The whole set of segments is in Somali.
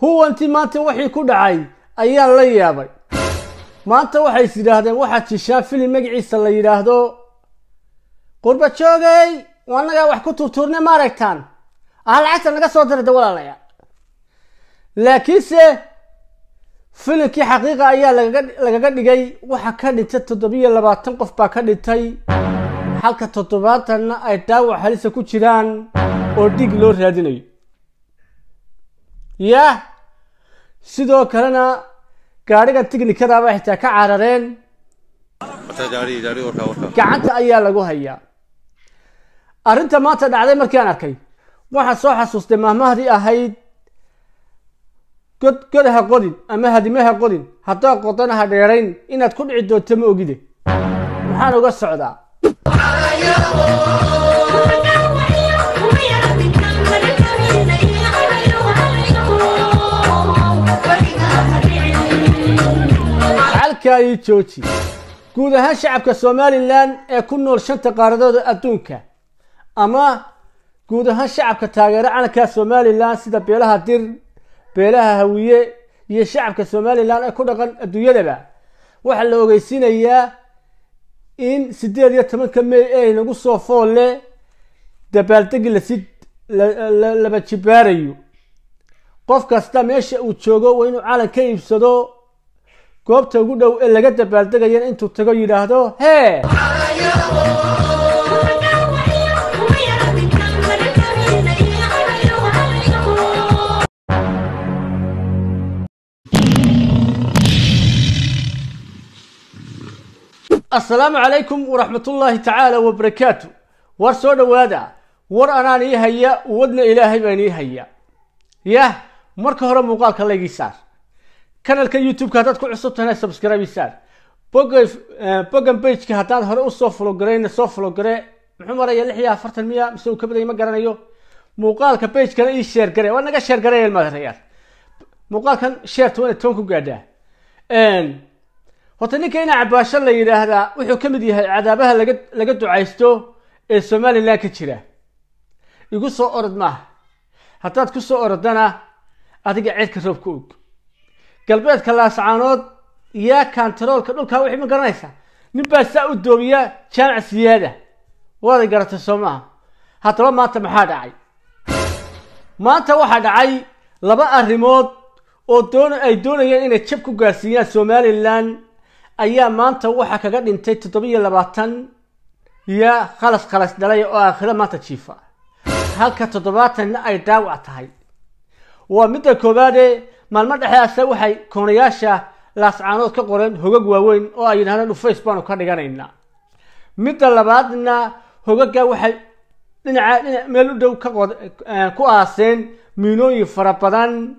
huwanti maanta wixii ku dhacay ayaan la yaabay maanta waxay is yidhaahdeen waxaad jishaa filim magaciisa la yidhaahdo qurba joogay annagaa wax ku turtuurne ma aragtaan ah lacagta naga soo dirada walaalayaa laakiinse filimkii xaqiiqa ayaa lagaga dhigay waxaa ka dhintay toddobiiyo labaatan qof baa ka dhintay halka toddobaatanna ay daawac halisa ku jiraan oo dhig loo raadinayo yah sidoo kalena gaadhiga tignikadaaba xitaa ka carareen gacanta ayaa lagu hayaa arrinta maanta dhacday markiiaan arkay waxaa soo xasuustay mahmahdii ahayd god god ha qodin ama hadimaha qodin haddaa qodana ha dheerayn inaad ku dhici doonto ma ogide waxaan uga socdaa dadka jooji guud ahaan shacabka somalilan ee ku nool shanta qaaradooda adduunka ama guud ahaan shacabka taageera calanka somalilan sida beelaha dir beelaha hawiye iyo shacabka somalilan ee ku dhaqan adduunyadaba waxaa la ogeysiinayaa in siddeed iyo tobanka may ay nagu soo foolle dabaaldegi lasi laba jibaarayo qof kasta meesha uu joogo waa inuu calan ka iibsado goobta ugu dhow ee laga dabaaldegayan intuu tago yidhaahdo hee assalaamu calaykum waraxmatullaahi tacaala wabarakaatu war soo dhowaada war anaan ii haya wadna ilaahay baan ii haya yah marka hore muuqaalka laygiisaar kanalka youtube-ka haddaad ku cusubtahna subscribesaan boga bogan eh, bageka haddaad hore usoo fologreyna soo fologare muxuu maraya lix iyo afartan miya mise uu ka badaya ma garanayo muuqaalka bagekana ii sheer gare waa naga sheer gareeyan maadareyaal muuqaalkan sheer toban toban ku gaadhaa horta ninka ina cabaasho la yidhaahdaa wuxuu ka mid yahay cadaabaha laga laga ducaysto ee somalilan ka jira igu soo orod maaha haddaad ku soo orodana adiga ceedka roobka og galbeedka laascaanood yaa kantaroolka dhulkaa wixii ma garanaysaa ninbaa saa u doomiyaa jaamac siyaada waaday garatay soomaa haddaba maanta maxaa dhacay maanta waxaa dhacay laba arrimood oo doon ay doonayeen inay jab ku gaarsiiyaan somalilan ayaa maanta waxaa kaga dhintay toddoba iyo labaatan iyo khalas khalas dhalay oo aakhiro maanta jiifa halka toddobaatanna ay dhaawac tahay waa midda koowaade maalmo dhexdaasa waxay koonayaasha laascaanood ka qoreen hogag waaweyn oo ay yidhahdeen ufays baanu ka dhiganaynaa midda labaadna hogagga waxay dhinaca dhina meel u dhow kaqku eh, aaseen miinooyin fara badan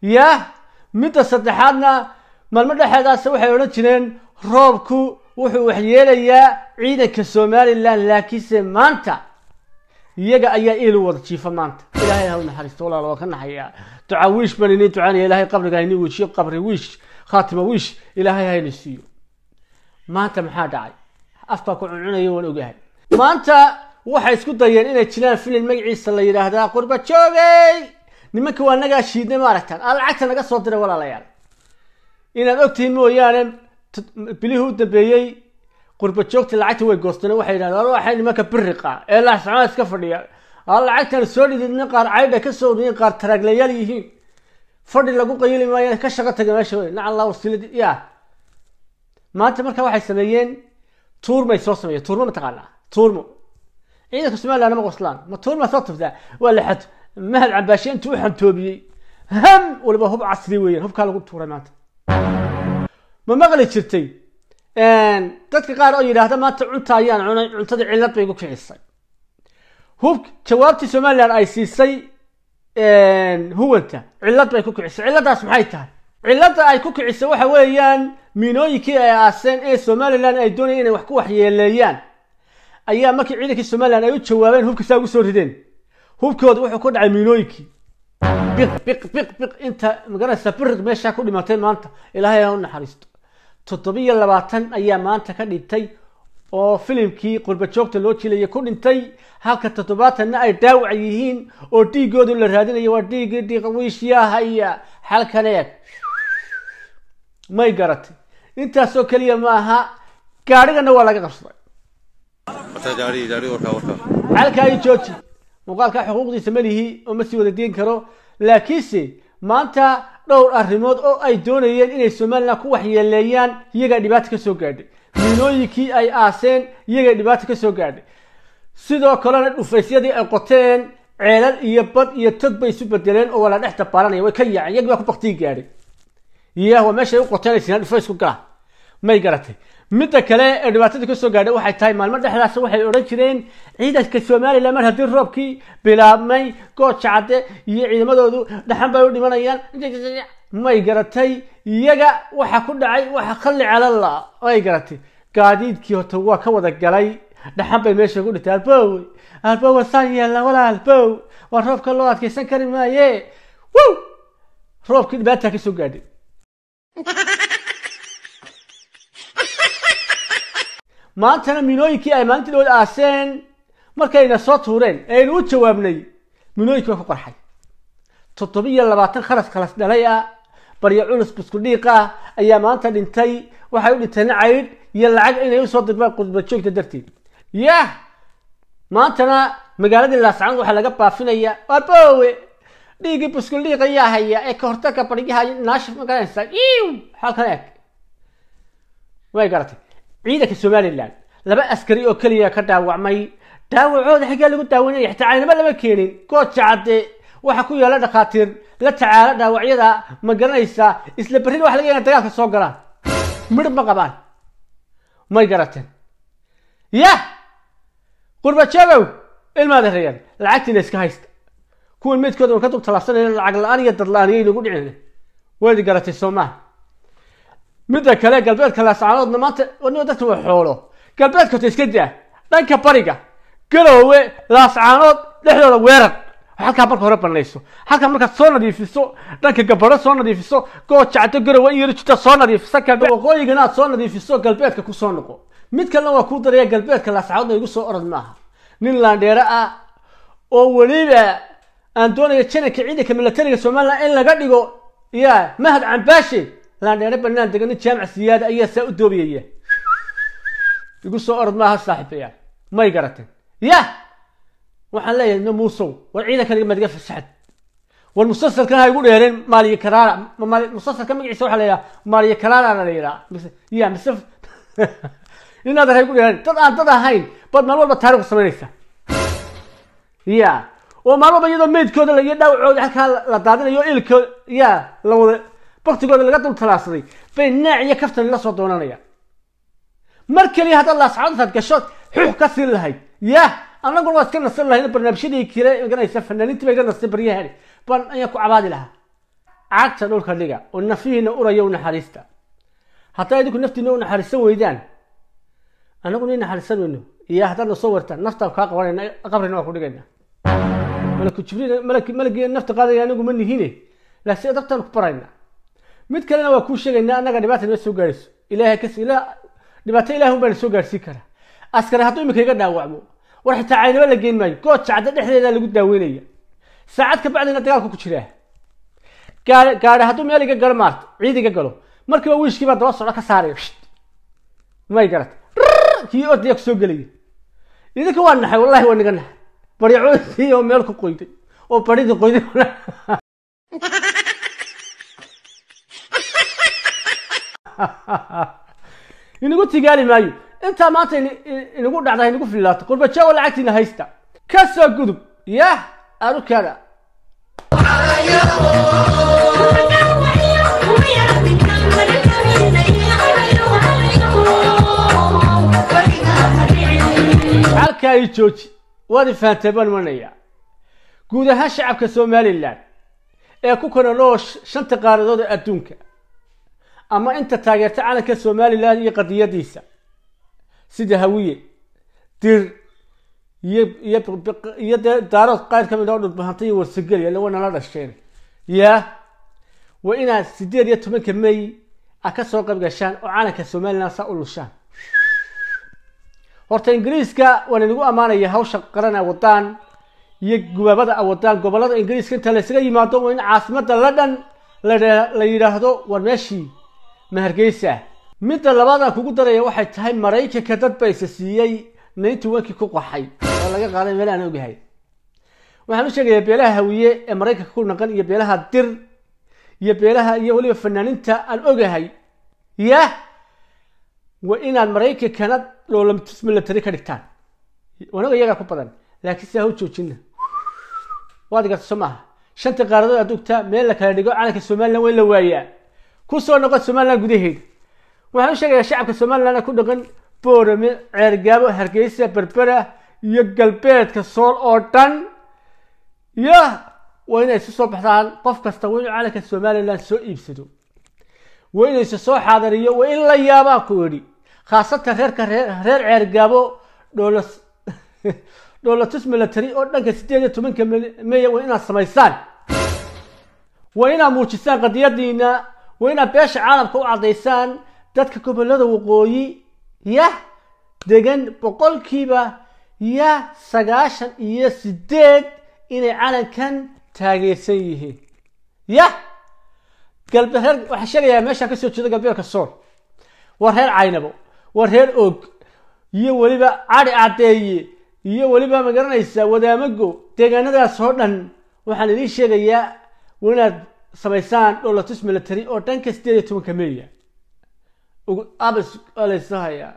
ya midda saddexaadna maalmo dhexeedaase waxay odhan jireen roobku wuxuu waxyeelayaa ciidanka somalilan laakiinse maanta iyaga ayaa iilu wada jiifa maanta ilaahay ha u naxariisto walaal waa ka naxayaa ducaa wiish baan inii ducaynaya ilahay qabriga haynii wejiyo qabri wiish khaatima wiish ilaahay hayna siiyo maanta maxaa dhacay afkaa ku cuncunaya waan ogahay maanta waxay isku dayeen inay jilaan filin magaciisa la yidhaahdaa qurba joogay nimanka waa nagaa shiidnay ma aa lacagta naga soo diray walaalayaal inaad ogtihiin mooyaane bilihii u dambeeyey qurba joogta lacagta way goosteen waxay yidhahdeen waxay nimanka biriqa ah? ee laascmaa iska fadhiya aa soo kalsoonidid nin qaar caydha ka soo oriyeen qaar taraaglayaal yihiin fadhi lagu qayili maayan ka shaqo taga meesha wey nacal laa wasiilad ya maanta marka waxay sameeyeen tuurmay soo sameeyeen tuurmo mataqaana tuurmo ciidanka somaliland ma qoslaan ma tuurma soo tuftaa waa laxad mahad cambaashi intuu u xantoobiyey ham waliba hub casri weeyaan hubkaa lagu tuuray maanta ma maqli jirtay dadka qaar oo yidhaahda maanta cunta ayaan cunay cuntada cillad bay igu kicisay hub jawaabtii somalilan ay siisay huwanta cillad bay ku kicisay cilladaas maxay tahay cilladda ay ku kicisa waxa weeyaan miinooyinkii ay aaseen ee somalilan ay doonayan inay wax ku waxyeeleeyaan ayaa markii ciidankii somalilan ay u jawaabeen hubka saa ugu soo rideen hubkooda wuxuu ku dhacay miinooyinkii biq biq biq biq inta magaranaysa biriq meeshaa ku dhimatay maanta ilaahay ha u naxariisto toddobiyo labaatan ayaa maanta ka dhintay oo filimkii qurbajoogta loo jilaya ku dhintay halka toddobaatanna ay dhaawac yihiin oo dhiigoodu la raadinayo waa dhiiggii iyo xalkaneed may garatay intaasoo keliya ma aha gaadhigana waa laga qabsaday xalka iyo jooji muuqaalka xuquuqdiisa ma lihi oo ma sii wada geen karo laakiinse maanta dhowr arrimood oo ay doonayeen inay somalilan ku waxyeeleeyaan iyagaa dhibaata ka soo gaadhay miinooyinkii ay aaseen iyagay dhibaato ka soo gaadhay sidoo kalena dhufaysyadii ay qoteen ceelal iyo bad iyo tog bay isu bedeleen oo waa la dhex way ka yaaceen iyagii baa ku baktii gaadhay yah waa meeshay u qoteenaysinaa dhufaysku gaa may garatay midda kale ee dhibaatada kasoo gaadhay waxay tahay maalmo dhexdaas waxay odhan jireen ciidanka somalilan mar haddii roobkii bilaabmay gooja cadde iyo ciidamadoodu dhaxan bay u dhimanayaan may garatay iyaga waxa ku dhacay waxa khalli calala ay garatay gaadiidkii horta waa ka wada galay dhaxan bay meesha ku dhintay albow albow saan yeella walaal bow waa roobka loo adkaysan kari maaye wow roobkii dhibaataa kasoo gaadhay maantana minooyinkii ay maalinta dhood aaseen markayna soo tuureen eaynu u jawaabnay minooyinkii waa ku qarxay toddobiyo labaatan khalas khalas dhalay ah baryo culus buskudhiiq ah ayaa maanta dhintay waxay u dhinteen caydh iyo lacag inay usoo dirmaan qudba joogta darteed yah maantana magaaladii laascanood waxaa laga baafinaya waabowe dhiiggii buskudhiiq ayaa haya ee ka hortagka baryaha naashif ma garanaysaa iw xalkan eg way garatay ciidanka somalilan laba askari oo keliya ka dhaawacmay daawacooda xagaa lagu daawanaya xitaa caynaba lama keenin gooja cadde waxaa ku yaala dhakhaatiir la tacaala dhaawacyada ma garanaysaa isla berrina waxa laga yaga dagaalka soo galaan midh ma qabaan may garateen yah qurbajeebow ilmaada reeyaan lacagtiina iska haysta kuwan meedkooda an ka dub tallaabsanayn lacag la-aan iyo dadla-aan yaynugu dhicin wayd garatay soo maaha midda kale galbeedka laascaanoodna maanta wadniba dadka way xoolo galbeedka hota iska daa dhanka bariga galoowe laascaanood dhexdooda weerar halkaa marka hore banayso halkaa markaad soo nadiifiso dhanka gabaro soo nadiifiso good jacdo garowa in yaro soo nadiifisa waqooyigana aad soo nadiifiso galbeedka ku soo noqo mid kalena waa kuu daraya galbeedka laascadoodna igu soo orod maaha nin laandheero ah oo weliba aan doonayo jananka ciidanka milatariga somalilan in laga dhigo ya mahad cambaashe laandheero banaan degan nin jaamac siyaada ayaa saa u doobiyaya igu soo orod maaha saaxiibaya may garateen ya waxaan leeyahay no muusow war ciidankaniga madiga fasaxad war musalsalkan ha igu dheereen maaliyo karaara musalsalka magaciisa waxaa la yidhaha maaliyo karaaraana la yidhaha mise ya mise nin ha igu dheereen dad aan dad ahayn baad maal walba taariikh samaynaysa ya oo maalin walba iyadoo meydkooda iyo dhaawacooda halkaa la daadinayo ilkoo yaa la wada baktigooda laga dul talaasaday bay naac iyo kaftani la soo doonanayaan mar keliya haddaad laascadodaad gasho xux ka siin lahayd ya anaguna waa iska nasan lahayn barnaamijyadii kale maganaysa fanaaniintii bay ga nastay baryahan baan ayaan ku cabaadi lahaa cagta dhulka dhiga oo nafihiina uraya u naxariista hadday idinku naftiina u naxariisan weydaan anaguna i naxariisan weyno iyo haddaad nasoo wartaan naftaan kaa qabanayna qabrina waa ku dhigayna malaku jibriil malak malagii nafta qaadaya anigu ma nihine laakiin dartaan ku barayna mid kalena waa kuu sheegaynaa annaga dhibaata nima soo gaarayso ilaahay kas ilaah dhibaato ilaah un baan soo gaarsiin karaa askari hadduu iminka iga dhaawacmo war xitaa caynaba la geyn maayo gooja cadda dhexdeeda lagu daaweynaya saacad ka bacdina dagaalku ku jiraa gaar gaare hadduu meel iga galo maarta ciid iga galo markiiba baa daba socda ka saaray may garat kii odaya kusoo gelaya idinka waa naxay wallahi waa niga naxay baryacooyinkii oo meel ku qoyday oo baridii qoyday inagu tigaali maayo intaa maanta inagu dhacda inagu filaato qurbajawa lacagtiina haysta ka soo gudub yah arukada halkaai jooji waad ifahanteen baan imanaya guud ahaan shacabka somalilan ee ku kala nool shanta qaaradood ee adduunka ama inta taageerta calanka somalilan iyo qadiyadiisa sida hawiye dir iyoiyo dee daarood qayr kamid ah oo dhulbahanta iyo warsageliya lawa nala dhasheen yaa waa inaad sideed iyo tobanka may a ka soo qayb gashaan oo calanka somalilan saa u lushaan horta ingiriiska waa laynagu ammaanaya hawsha qaran awadaan iyo gubaabada awadaan gobollada ingiriiska inta laysaga yimaado waa in caasimada la dhan la yidhaahdo war meeshii mahargeysa ah midda labaadaan kugu daraya waxay tahay maraykanka dad bayse siiyey ninety wankii ku qaxay oo laga qaaday meel aan ogahay waxaan u sheegayaa beelaha hawiye ee maraykanka ku naqan iyo beelaha dir iyo beelaha iyo weliba fanaaninta aan ogahay ya waa inaad maraykankana loolamilitari ka dhigtaan wanaga iyagaa ku badan laakiin sidaa ha joojina waad garto soo shanta qaaradood aad ogtaa meel la kala dhigo calanka somalilan waa la waayaa ku soo noqo somalilan gudaheeda waxaan u sheegayaa shacabka somalilan ku dhaqan boorame ceergaabo hargeysa berbera iyo galbeedka sool oo dhan iyo waa inay isu soo baxdaan qof kasta waa inuu calanka somalilan soo iibsado waa inayse soo xaadariyo waa in la yaabaa ku yidhi khaasatan reerka reer ceergaabo dhoolo dhoolatus military oo dhanka sideed iyo tobanka meya waa inaad samaysaan waa inaad muujisaan qadiyadiina waa inaad beesha caalamka u caddaysaan dadka gobolada waqooyi ya degan boqolkiiba ya sagaashan iyo sideed inay calankan taageersan yihiin ya galbe reer waxaan sheegayaa meeshaan kasoo jeeda galbeelka sool war reer caynabo war reer og iyo weliba cadi cadeeye iyo weliba ma garanaysaa wadaamago deegaanadaas oo dhan waxaan idiin sheegayaa inaad samaysaan dholatus military oo dhanka sideed iyo tobanka meeya abas alesahaya